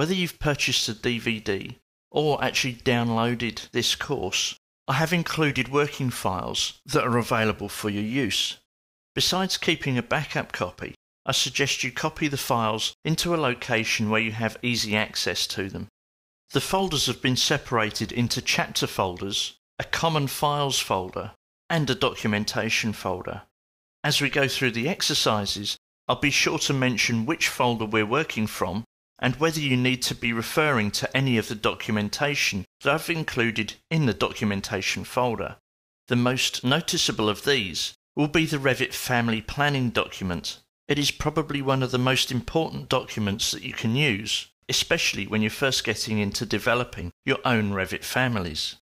Whether you've purchased a DVD or actually downloaded this course, I have included working files that are available for your use. Besides keeping a backup copy, I suggest you copy the files into a location where you have easy access to them. The folders have been separated into chapter folders, a common files folder, and a documentation folder. As we go through the exercises, I'll be sure to mention which folder we're working from and whether you need to be referring to any of the documentation that I've included in the documentation folder. The most noticeable of these will be the Revit Family Planning document. It is probably one of the most important documents that you can use, especially when you're first getting into developing your own Revit families.